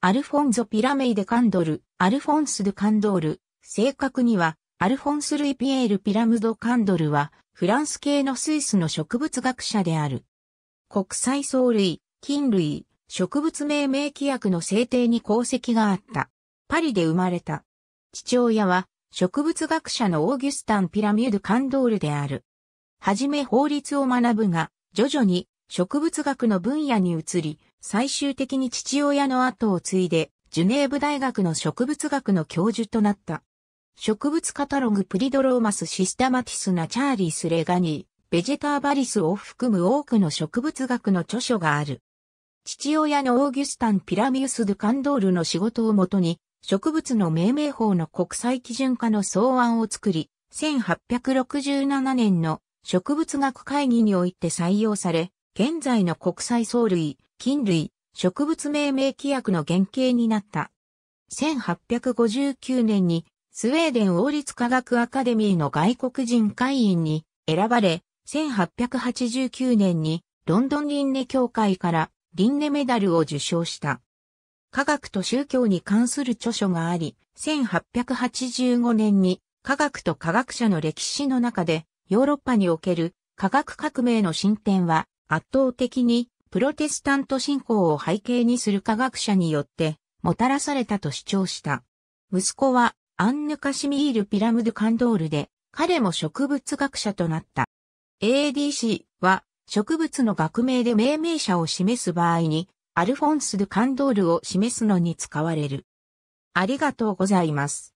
アルフォンゾ・ピラメイ・デ・カンドル、アルフォンス・ド・カンドール、正確には、アルフォンス・ルイ・ピエール・ピラムド・カンドルは、フランス系のスイスの植物学者である。国際藻類、菌類、植物命名規約の制定に功績があった。パリで生まれた。父親は、植物学者のオーギュスタン・ピラミュード・カンドールである。はじめ法律を学ぶが、徐々に植物学の分野に移り、最終的に父親の後を継いで、ジュネーブ大学の植物学の教授となった。植物カタログプリドローマスシスタマティスナチャーリースレガニー、ベジェターバリスを含む多くの植物学の著書がある。父親のオーギュスタン・ピラミウス・ドゥ・カンドールの仕事をもとに、植物の命名法の国際基準化の草案を作り、1867年の植物学会議において採用され、現在の国際藻類、菌類、植物命名規約の原型になった。1859年にスウェーデン王立科学アカデミーの外国人会員に選ばれ、1889年にロンドン輪廻協会から輪廻メダルを受賞した。科学と宗教に関する著書があり、1885年に科学と科学者の歴史の中でヨーロッパにおける科学革命の進展は圧倒的にプロテスタント信仰を背景にする科学者によってもたらされたと主張した。息子はアンヌ・カシミール・ピラムド・カンドールで彼も植物学者となった。ADC は植物の学名で命名者を示す場合にアルフォンス・ド・カンドールを示すのに使われる。ありがとうございます。